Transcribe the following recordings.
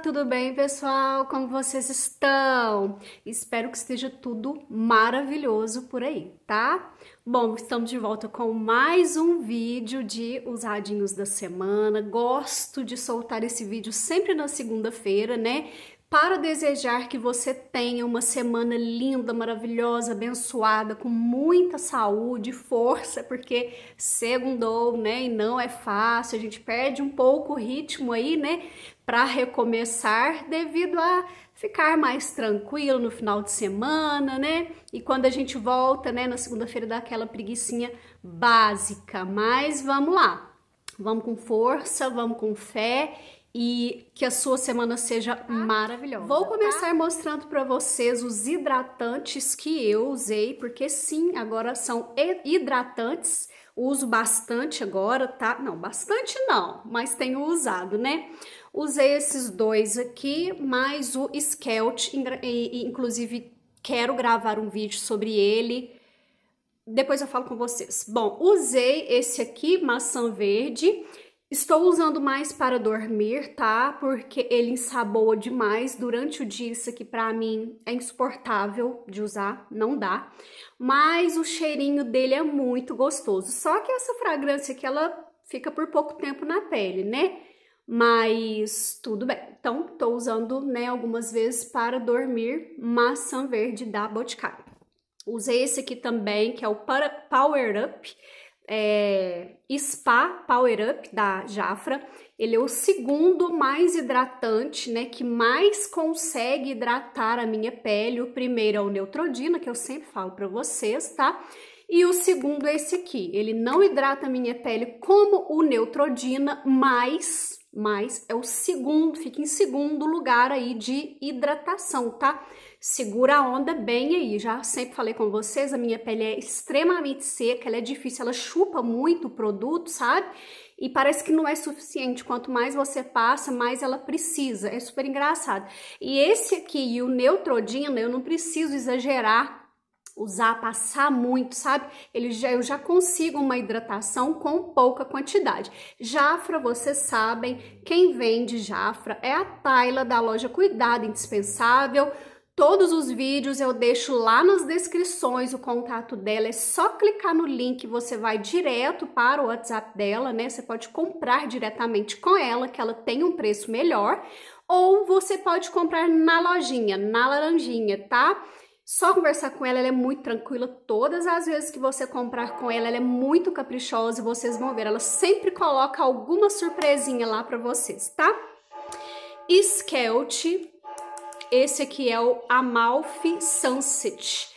tudo bem, pessoal? Como vocês estão? Espero que esteja tudo maravilhoso por aí, tá? Bom, estamos de volta com mais um vídeo de Os Radinhos da Semana. Gosto de soltar esse vídeo sempre na segunda-feira, né? Para desejar que você tenha uma semana linda, maravilhosa, abençoada, com muita saúde, força, porque segundou, né? E não é fácil, a gente perde um pouco o ritmo aí, né? para recomeçar devido a ficar mais tranquilo no final de semana, né? E quando a gente volta, né, na segunda-feira dá aquela preguiçinha básica, mas vamos lá. Vamos com força, vamos com fé e que a sua semana seja tá? maravilhosa. Vou tá? começar tá? mostrando para vocês os hidratantes que eu usei, porque sim, agora são hidratantes. Uso bastante agora, tá? Não, bastante não, mas tenho usado, né? Usei esses dois aqui, mais o Skelt, inclusive quero gravar um vídeo sobre ele. Depois eu falo com vocês. Bom, usei esse aqui, maçã verde. Estou usando mais para dormir, tá? Porque ele ensaboa demais durante o dia. Isso aqui pra mim é insuportável de usar, não dá. Mas o cheirinho dele é muito gostoso. Só que essa fragrância aqui, ela fica por pouco tempo na pele, né? mas tudo bem. Então, estou usando né, algumas vezes para dormir maçã verde da Boticário. Usei esse aqui também, que é o Power Up, é, Spa Power Up da Jafra. Ele é o segundo mais hidratante, né, que mais consegue hidratar a minha pele. O primeiro é o Neutrodina, que eu sempre falo para vocês, tá? E o segundo é esse aqui. Ele não hidrata a minha pele como o Neutrodina, mas mas é o segundo, fica em segundo lugar aí de hidratação, tá? Segura a onda bem aí, já sempre falei com vocês, a minha pele é extremamente seca, ela é difícil, ela chupa muito o produto, sabe? E parece que não é suficiente, quanto mais você passa, mais ela precisa, é super engraçado. E esse aqui e o Neutrodina, né, eu não preciso exagerar usar, passar muito, sabe? Ele já, eu já consigo uma hidratação com pouca quantidade. Jafra, vocês sabem, quem vende Jafra é a Taila da loja Cuidado Indispensável. Todos os vídeos eu deixo lá nas descrições o contato dela, é só clicar no link, você vai direto para o WhatsApp dela, né? Você pode comprar diretamente com ela, que ela tem um preço melhor, ou você pode comprar na lojinha, na laranjinha, tá? Só conversar com ela, ela é muito tranquila. Todas as vezes que você comprar com ela, ela é muito caprichosa e vocês vão ver. Ela sempre coloca alguma surpresinha lá para vocês, tá? Skelt. Esse aqui é o Amalfi Sunset.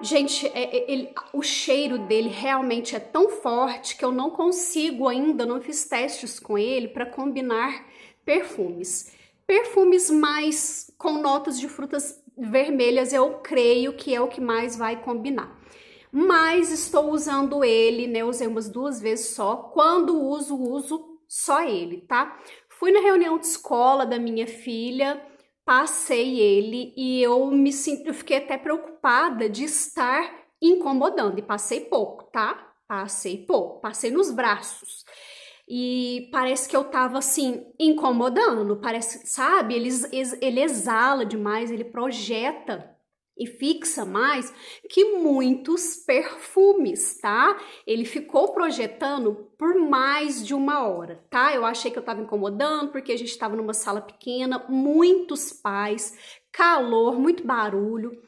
Gente, é, é, ele, o cheiro dele realmente é tão forte que eu não consigo ainda, não fiz testes com ele para combinar perfumes. Perfumes mais com notas de frutas vermelhas eu creio que é o que mais vai combinar. Mas estou usando ele, né? Usei umas duas vezes só. Quando uso, uso só ele, tá? Fui na reunião de escola da minha filha, passei ele e eu me sinto, eu fiquei até preocupada de estar incomodando e passei pouco, tá? Passei pouco, passei nos braços. E parece que eu tava assim, incomodando, parece, sabe? Ele, ele exala demais, ele projeta e fixa mais que muitos perfumes, tá? Ele ficou projetando por mais de uma hora, tá? Eu achei que eu tava incomodando porque a gente tava numa sala pequena, muitos pais, calor, muito barulho.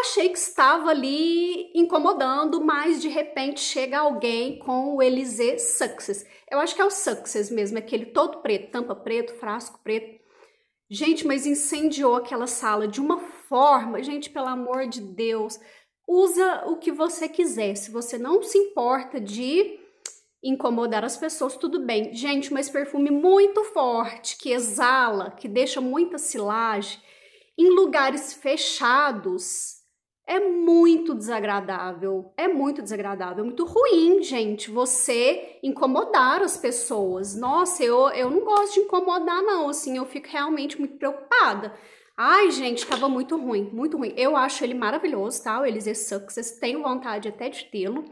Achei que estava ali incomodando, mas de repente chega alguém com o Elise Success. Eu acho que é o Success mesmo, é aquele todo preto, tampa preto, frasco preto. Gente, mas incendiou aquela sala de uma forma, gente, pelo amor de Deus. Usa o que você quiser. Se você não se importa de incomodar as pessoas, tudo bem. Gente, mas perfume muito forte, que exala, que deixa muita silagem em lugares fechados é muito desagradável, é muito desagradável, é muito ruim, gente, você incomodar as pessoas. Nossa, eu, eu não gosto de incomodar, não, assim, eu fico realmente muito preocupada. Ai, gente, tava muito ruim, muito ruim. Eu acho ele maravilhoso, tá? O Elise Success, tenho vontade até de tê-lo.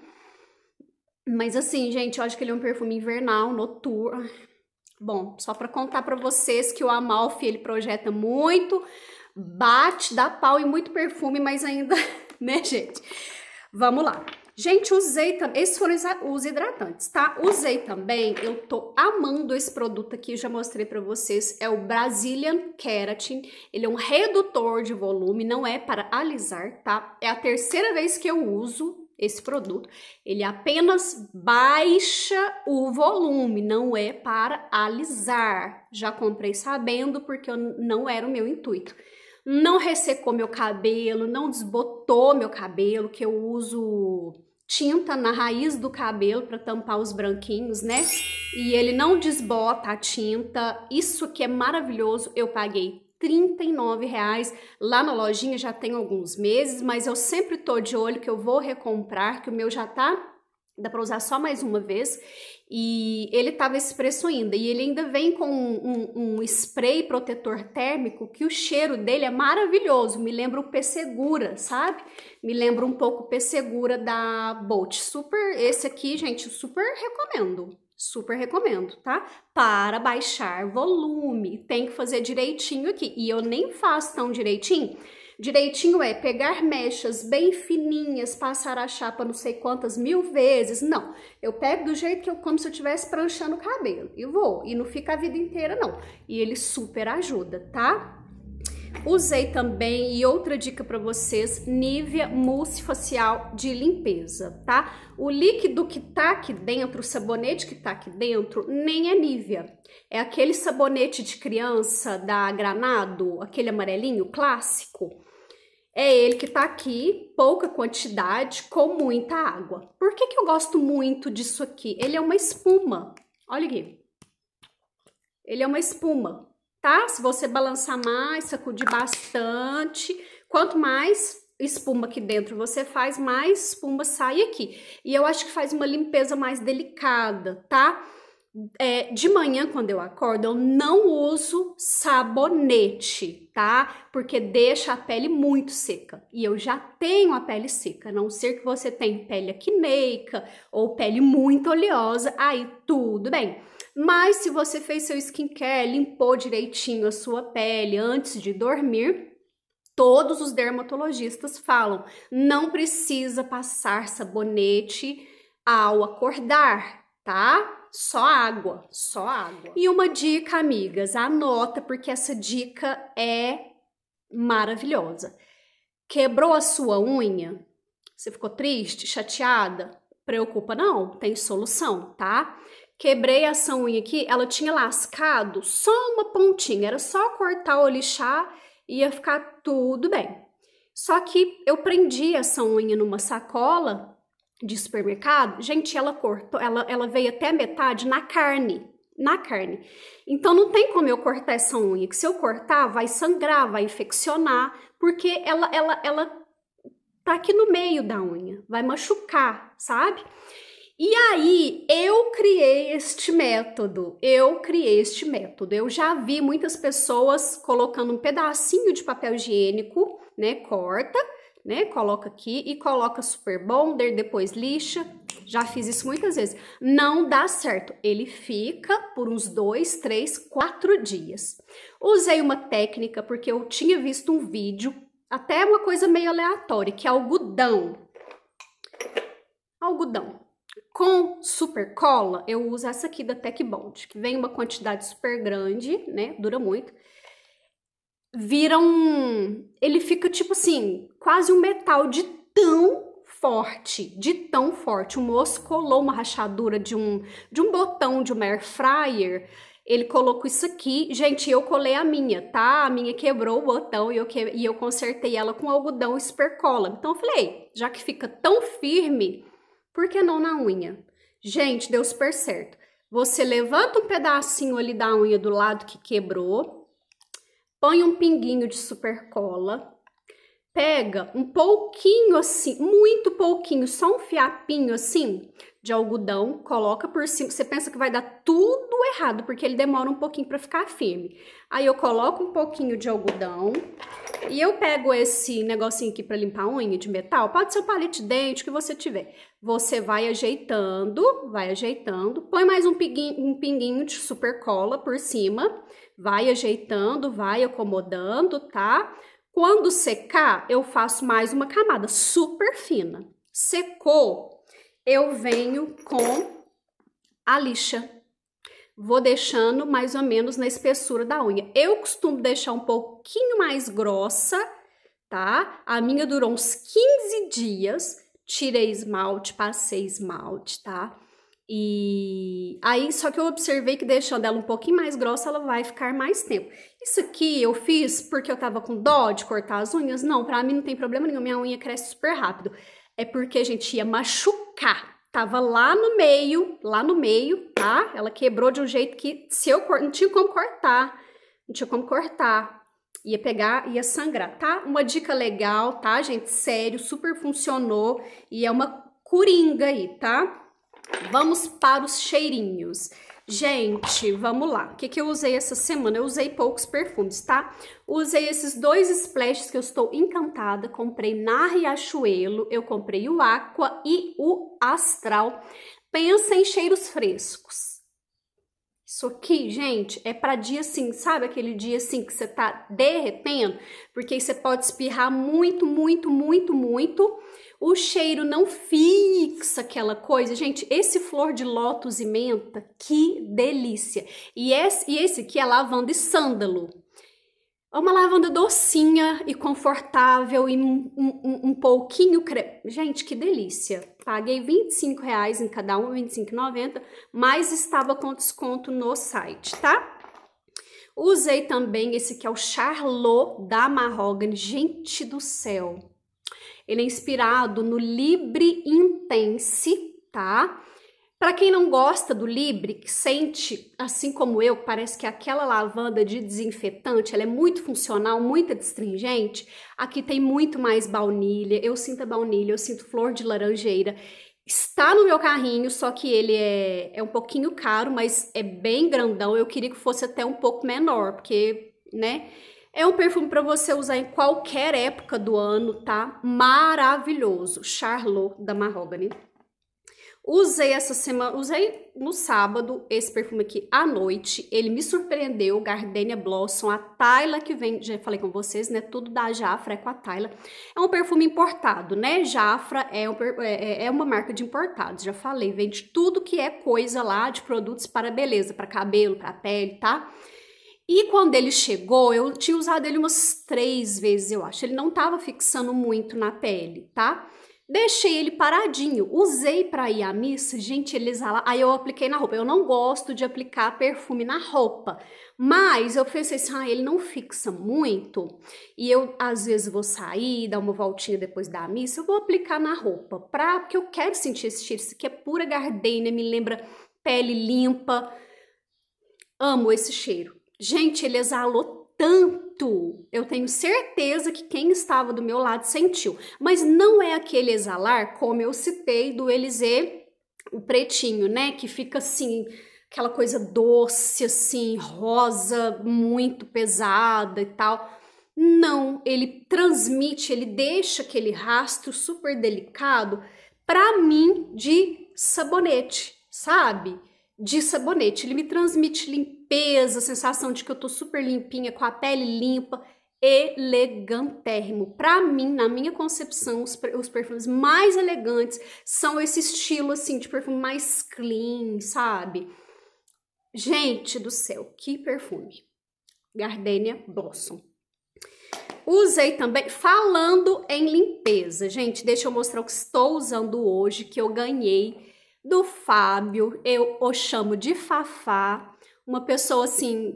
Mas assim, gente, eu acho que ele é um perfume invernal, noturno. Bom, só para contar para vocês que o Amalfi ele projeta muito Bate, dá pau e muito perfume, mas ainda, né, gente? Vamos lá. Gente, usei também, esses foram os hidratantes, tá? Usei também, eu tô amando esse produto aqui, já mostrei pra vocês, é o Brazilian Keratin, ele é um redutor de volume, não é para alisar, tá? É a terceira vez que eu uso, esse produto, ele apenas baixa o volume, não é para alisar. Já comprei sabendo porque não era o meu intuito. Não ressecou meu cabelo, não desbotou meu cabelo, que eu uso tinta na raiz do cabelo para tampar os branquinhos, né? E ele não desbota a tinta. Isso que é maravilhoso. Eu paguei 39 reais lá na lojinha já tem alguns meses, mas eu sempre tô de olho que eu vou recomprar, que o meu já tá dá para usar só mais uma vez e ele tava esse preço ainda e ele ainda vem com um, um, um spray protetor térmico que o cheiro dele é maravilhoso, me lembra o P Segura, sabe? Me lembra um pouco o P Segura da Bolt. Super, esse aqui, gente, super recomendo. Super recomendo, tá? Para baixar volume, tem que fazer direitinho aqui. E eu nem faço tão direitinho. Direitinho é pegar mechas bem fininhas, passar a chapa não sei quantas mil vezes. Não, eu pego do jeito que eu, como se eu estivesse pranchando o cabelo. E vou, e não fica a vida inteira, não. E ele super ajuda, tá? Usei também, e outra dica para vocês, Nivea Mousse Facial de limpeza, tá? O líquido que tá aqui dentro, o sabonete que tá aqui dentro, nem é Nivea. É aquele sabonete de criança da Granado, aquele amarelinho clássico. É ele que tá aqui, pouca quantidade, com muita água. Por que, que eu gosto muito disso aqui? Ele é uma espuma. Olha aqui. Ele é uma espuma tá? Se você balançar mais, sacudir bastante, quanto mais espuma aqui dentro você faz, mais espuma sai aqui. E eu acho que faz uma limpeza mais delicada, tá? É, de manhã, quando eu acordo, eu não uso sabonete, tá? Porque deixa a pele muito seca. E eu já tenho a pele seca, a não ser que você tenha pele acneica ou pele muito oleosa, aí tudo bem. Mas se você fez seu skincare, limpou direitinho a sua pele antes de dormir, todos os dermatologistas falam: não precisa passar sabonete ao acordar, tá? Só água, só água. E uma dica, amigas, anota porque essa dica é maravilhosa. Quebrou a sua unha? Você ficou triste, chateada? Preocupa não, tem solução, tá? Quebrei essa unha aqui, ela tinha lascado só uma pontinha, era só cortar o lixar e ia ficar tudo bem. Só que eu prendi essa unha numa sacola de supermercado, gente, ela cortou, ela, ela veio até metade na carne, na carne. Então não tem como eu cortar essa unha, que se eu cortar vai sangrar, vai infeccionar, porque ela ela ela tá aqui no meio da unha, vai machucar, sabe? E aí eu criei este método. Eu criei este método. Eu já vi muitas pessoas colocando um pedacinho de papel higiênico, né, corta, né, coloca aqui e coloca super bonder, depois lixa. Já fiz isso muitas vezes. Não dá certo. Ele fica por uns dois, três, quatro dias. Usei uma técnica porque eu tinha visto um vídeo, até uma coisa meio aleatória, que é algodão. Algodão. Com super cola, eu uso essa aqui da Tech Bond, que vem uma quantidade super grande, né? Dura muito. Vira um... Ele fica, tipo assim, quase um metal de tão forte, de tão forte. O moço colou uma rachadura de um, de um botão de uma air fryer. Ele colocou isso aqui. Gente, eu colei a minha, tá? A minha quebrou o botão e eu, que... e eu consertei ela com algodão super cola Então eu falei, já que fica tão firme por que não na unha? Gente, deu super certo. Você levanta um pedacinho ali da unha do lado que quebrou, põe um pinguinho de super cola, pega um pouquinho assim, muito pouquinho, só um fiapinho assim de algodão, coloca por cima. Você pensa que vai dar tudo errado, porque ele demora um pouquinho para ficar firme. Aí eu coloco um pouquinho de algodão e eu pego esse negocinho aqui para limpar a unha de metal, pode ser o palito de dente que você tiver. Você vai ajeitando, vai ajeitando, põe mais um pinguinho, um pinguinho de super cola por cima, vai ajeitando, vai acomodando, tá? Quando secar, eu faço mais uma camada super fina. Secou, eu venho com a lixa. Vou deixando mais ou menos na espessura da unha. Eu costumo deixar um pouquinho mais grossa, tá? A minha durou uns 15 dias, tirei esmalte, passei esmalte, tá? E aí, só que eu observei que deixando ela um pouquinho mais grossa, ela vai ficar mais tempo. Isso aqui eu fiz porque eu tava com dó de cortar as unhas? Não, pra mim não tem problema nenhum, minha unha cresce super rápido. É porque, gente, ia machucar. Tava lá no meio, lá no meio, tá? Ela quebrou de um jeito que se eu cortar, não tinha como cortar. Não tinha como cortar ia pegar, ia sangrar, tá? Uma dica legal, tá, gente? Sério, super funcionou e é uma coringa aí, tá? Vamos para os cheirinhos. Gente, vamos lá. O que, que eu usei essa semana? Eu usei poucos perfumes, tá? Usei esses dois splashes que eu estou encantada. Comprei na Riachuelo. Eu comprei o Aqua e o Astral. Pensa em cheiros frescos isso aqui, gente, é para dia assim, sabe aquele dia assim que você tá derretendo? Porque você pode espirrar muito, muito, muito, muito. O cheiro não fixa aquela coisa. Gente, esse flor de lótus e menta, que delícia. E esse, e esse aqui é lavanda e sândalo. É uma lavanda docinha e confortável e um, um, um pouquinho... creme. Gente, que delícia paguei 25 reais em cada um, 25,90, mas estava com desconto no site, tá? Usei também esse que é o Charlot da Marrogan, gente do céu. Ele é inspirado no Libre Intense, tá? Para quem não gosta do Libre, que sente, assim como eu, parece que é aquela lavanda de desinfetante, ela é muito funcional, muito astringente, aqui tem muito mais baunilha, eu sinto a baunilha, eu sinto flor de laranjeira. Está no meu carrinho, só que ele é, é um pouquinho caro, mas é bem grandão, eu queria que fosse até um pouco menor, porque, né... É um perfume para você usar em qualquer época do ano, tá? Maravilhoso. Charlot da Marrogane. Usei essa semana, usei no sábado esse perfume aqui à noite. Ele me surpreendeu, Gardenia Blossom, a Tayla que vem, já falei com vocês, né? Tudo da Jafra é com a Tayla. É um perfume importado, né? Jafra é, um, é, é, é uma marca de importados, já falei. Vende tudo que é coisa lá de produtos para beleza, para cabelo, para pele, tá? E quando ele chegou, eu tinha usado ele umas três vezes, eu acho. Ele não tava fixando muito na pele, tá? Tá? Deixei ele paradinho, usei para ir à missa, gente, ele exala. Aí eu apliquei na roupa. Eu não gosto de aplicar perfume na roupa, mas eu pensei assim, ah, ele não fixa muito. E eu às vezes vou sair, dar uma voltinha depois da missa, eu vou aplicar na roupa, pra, porque eu quero sentir esse cheiro, isso aqui é pura gardenia, me lembra pele limpa. Amo esse cheiro. Gente, ele exalou tanto muito. Eu tenho certeza que quem estava do meu lado sentiu. Mas não é aquele exalar, como eu citei, do Eliseu, o pretinho, né? Que fica assim, aquela coisa doce, assim, rosa, muito pesada e tal. Não, ele transmite, ele deixa aquele rastro super delicado para mim de sabonete, sabe? De sabonete. Ele me transmite limpeza limpeza, sensação de que eu tô super limpinha, com a pele limpa, elegantérrimo. Para mim, na minha concepção, os, os, perfumes mais elegantes são esse estilo assim de perfume mais clean, sabe? Gente do céu, que perfume. Gardenia Blossom. Usei também, falando em limpeza, gente, deixa eu mostrar o que estou usando hoje, que eu ganhei do Fábio, eu o chamo de Fafá uma pessoa assim,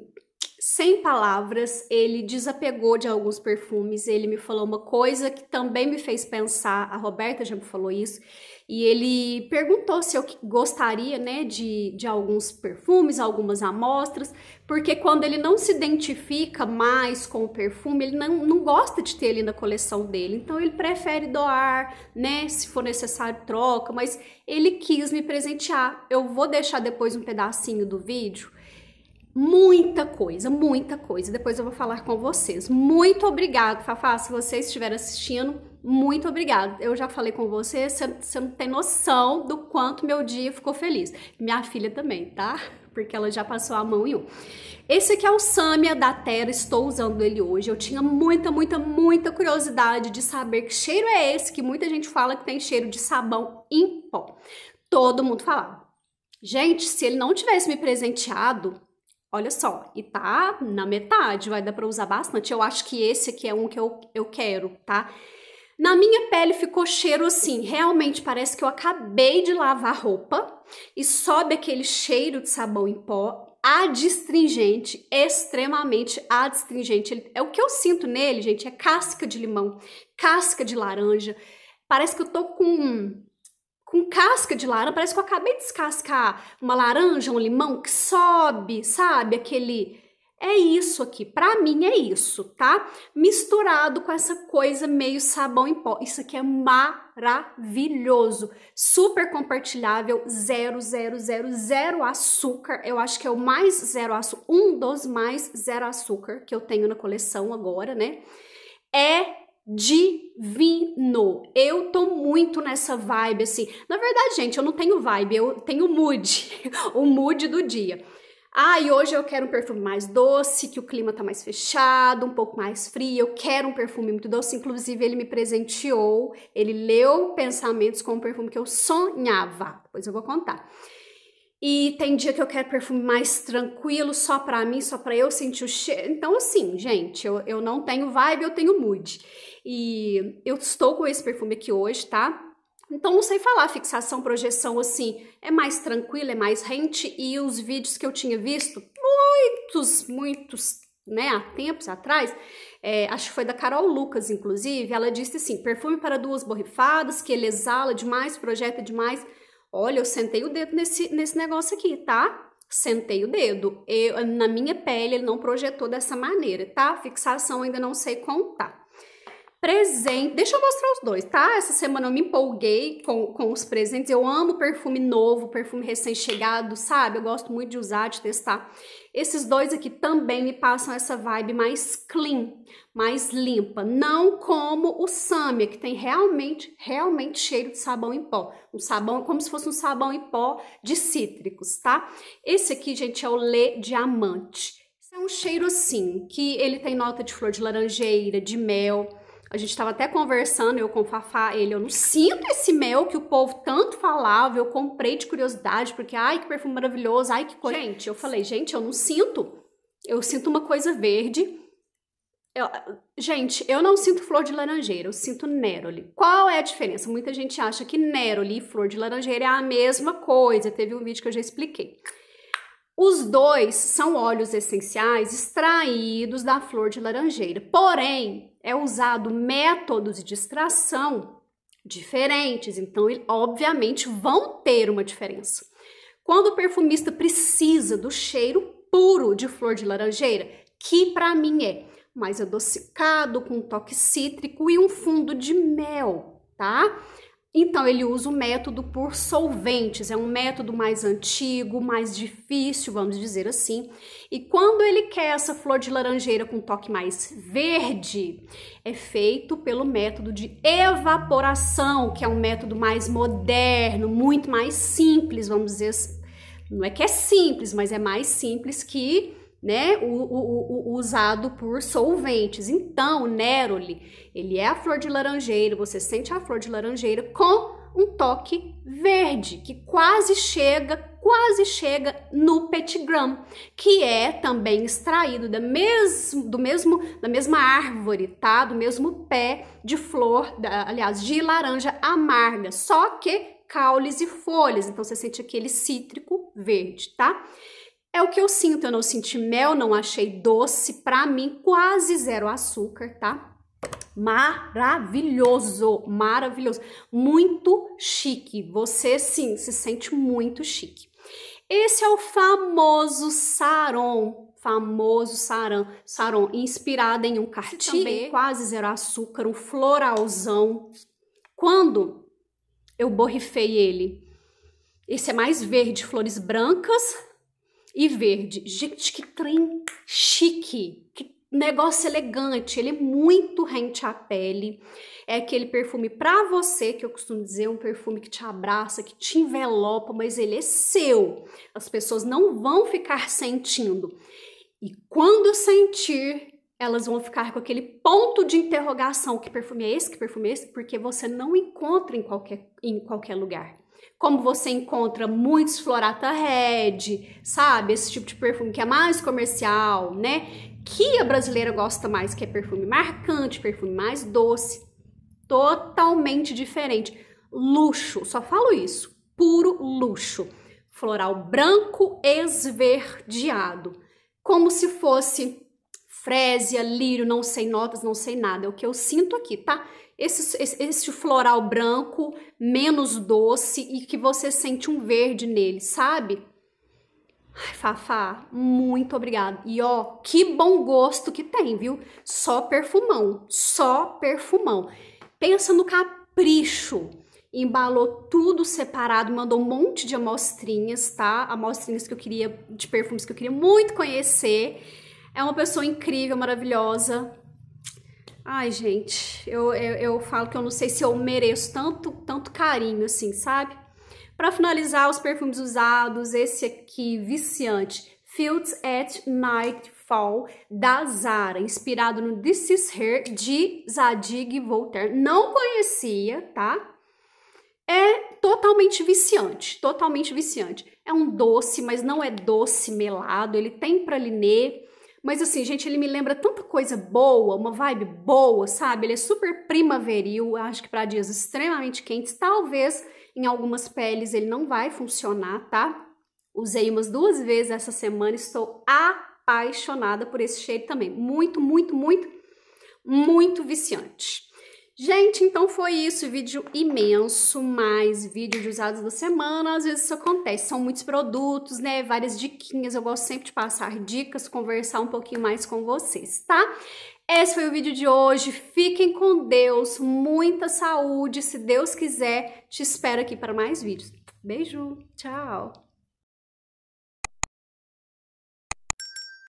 sem palavras, ele desapegou de alguns perfumes, ele me falou uma coisa que também me fez pensar, a Roberta já me falou isso, e ele perguntou se eu gostaria, né, de, de alguns perfumes, algumas amostras, porque quando ele não se identifica mais com o perfume, ele não, não gosta de ter ele na coleção dele, então ele prefere doar, né, se for necessário troca, mas ele quis me presentear. Eu vou deixar depois um pedacinho do vídeo muita coisa, muita coisa. Depois eu vou falar com vocês. Muito obrigado, Fafá, se você estiver assistindo, muito obrigado. Eu já falei com você, você não tem noção do quanto meu dia ficou feliz. Minha filha também, tá? Porque ela já passou a mão em um. Esse aqui é o Samia da Terra, estou usando ele hoje. Eu tinha muita, muita, muita curiosidade de saber que cheiro é esse, que muita gente fala que tem cheiro de sabão em pó. Todo mundo falava. Gente, se ele não tivesse me presenteado, Olha só, e tá na metade, vai dar para usar bastante. Eu acho que esse aqui é um que eu, eu quero, tá? Na minha pele ficou cheiro assim, realmente parece que eu acabei de lavar roupa e sobe aquele cheiro de sabão em pó adstringente, extremamente adstringente. Ele, é o que eu sinto nele, gente, é casca de limão, casca de laranja. Parece que eu tô com com casca de laranja, parece que eu acabei de descascar uma laranja, um limão que sobe, sabe? Aquele é isso aqui, para mim é isso, tá? Misturado com essa coisa meio sabão em pó. Isso aqui é maravilhoso, super compartilhável, zero, zero, zero, zero açúcar. Eu acho que é o mais zero açúcar, um dos mais zero açúcar que eu tenho na coleção agora, né? É divino. Eu tô muito nessa vibe assim. Na verdade, gente, eu não tenho vibe, eu tenho mood, o mood do dia. Ah, e hoje eu quero um perfume mais doce, que o clima tá mais fechado, um pouco mais frio. Eu quero um perfume muito doce. Inclusive, ele me presenteou, ele leu pensamentos com um perfume que eu sonhava. Depois eu vou contar. E tem dia que eu quero perfume mais tranquilo, só pra mim, só pra eu sentir o cheiro. Então, assim, gente, eu, eu não tenho vibe, eu tenho mood. E eu estou com esse perfume aqui hoje, tá? Então, não sei falar fixação, projeção, assim, é mais tranquilo, é mais rente. E os vídeos que eu tinha visto, muitos, muitos, né, há tempos atrás, é, acho que foi da Carol Lucas, inclusive, ela disse assim, perfume para duas borrifadas, que ele exala demais, projeta demais. Olha, eu sentei o dedo nesse, nesse negócio aqui, tá? Sentei o dedo. Eu, na minha pele, ele não projetou dessa maneira, tá? Fixação ainda não sei contar presente. Deixa eu mostrar os dois, tá? Essa semana eu me empolguei com, com os presentes. Eu amo perfume novo, perfume recém-chegado, sabe? Eu gosto muito de usar, de testar. Esses dois aqui também me passam essa vibe mais clean, mais limpa. Não como o Samia, que tem realmente, realmente cheiro de sabão em pó. Um sabão, como se fosse um sabão em pó de cítricos, tá? Esse aqui, gente, é o Le Diamante. é um cheiro assim, que ele tem nota de flor de laranjeira, de mel a gente estava até conversando, eu com o Fafá, ele, eu não sinto esse mel que o povo tanto falava, eu comprei de curiosidade, porque, ai, que perfume maravilhoso, ai, que coisa. Gente, eu falei, gente, eu não sinto. Eu sinto uma coisa verde. Eu, gente, eu não sinto flor de laranjeira, eu sinto Neroli. Qual é a diferença? Muita gente acha que Neroli e flor de laranjeira é a mesma coisa. Teve um vídeo que eu já expliquei. Os dois são óleos essenciais extraídos da flor de laranjeira, porém é usado métodos de extração diferentes, então obviamente vão ter uma diferença. Quando o perfumista precisa do cheiro puro de flor de laranjeira, que para mim é mais adocicado, com um toque cítrico e um fundo de mel, tá? Então, ele usa o método por solventes, é um método mais antigo, mais difícil, vamos dizer assim. E quando ele quer essa flor de laranjeira com toque mais verde, é feito pelo método de evaporação, que é um método mais moderno, muito mais simples, vamos dizer. Assim. Não é que é simples, mas é mais simples que né, o, o, o, usado por solventes. Então, o neroli, ele é a flor de laranjeira, você sente a flor de laranjeira com um toque verde, que quase chega, quase chega no petigram, que é também extraído da, mesmo, do mesmo, da mesma árvore, tá? Do mesmo pé de flor, da, aliás, de laranja amarga, só que caules e folhas. Então, você sente aquele cítrico verde, tá? É o que eu sinto, eu não senti mel, não achei doce, pra mim quase zero açúcar, tá? Maravilhoso, maravilhoso, muito chique. Você sim se sente muito chique. Esse é o famoso saron, famoso saran, saron, inspirado em um cartier, quase zero açúcar, um floralzão. Quando eu borrifei ele, esse é mais verde, flores brancas, e verde. Gente, que trem chique, que negócio elegante, ele é muito rente à pele. É aquele perfume para você, que eu costumo dizer, um perfume que te abraça, que te envelopa, mas ele é seu. As pessoas não vão ficar sentindo. E quando sentir, elas vão ficar com aquele ponto de interrogação: que perfume é esse? Que perfume é esse? Porque você não encontra em qualquer, em qualquer lugar como você encontra muitos Florata Red, sabe? Esse tipo de perfume que é mais comercial, né? Que a brasileira gosta mais, que é perfume marcante, perfume mais doce. Totalmente diferente. Luxo, só falo isso. Puro luxo. Floral branco esverdeado. Como se fosse frésia, lírio, não sei notas, não sei nada. É o que eu sinto aqui, tá? esse, esse, floral branco menos doce e que você sente um verde nele, sabe? Ai, Fafá, muito obrigada. E ó, que bom gosto que tem, viu? Só perfumão, só perfumão. Pensa no capricho. Embalou tudo separado, mandou um monte de amostrinhas, tá? Amostrinhas que eu queria, de perfumes que eu queria muito conhecer. É uma pessoa incrível, maravilhosa. Ai, gente, eu, eu, eu, falo que eu não sei se eu mereço tanto, tanto carinho, assim, sabe? Para finalizar, os perfumes usados, esse aqui, viciante, Fields at Nightfall, da Zara, inspirado no This Is Her, de Zadig Voltaire. Não conhecia, tá? É totalmente viciante, totalmente viciante. É um doce, mas não é doce melado, ele tem pralinê, mas assim, gente, ele me lembra tanta coisa boa, uma vibe boa, sabe? Ele é super primaveril, acho que para dias extremamente quentes. Talvez em algumas peles ele não vai funcionar, tá? Usei umas duas vezes essa semana, estou apaixonada por esse cheiro também. Muito, muito, muito, muito viciante. Gente, então foi isso, vídeo imenso, mais vídeo de usados da semana, às vezes isso acontece, são muitos produtos, né, várias diquinhas, eu gosto sempre de passar dicas, conversar um pouquinho mais com vocês, tá? Esse foi o vídeo de hoje, fiquem com Deus, muita saúde, se Deus quiser, te espero aqui para mais vídeos. Beijo, tchau!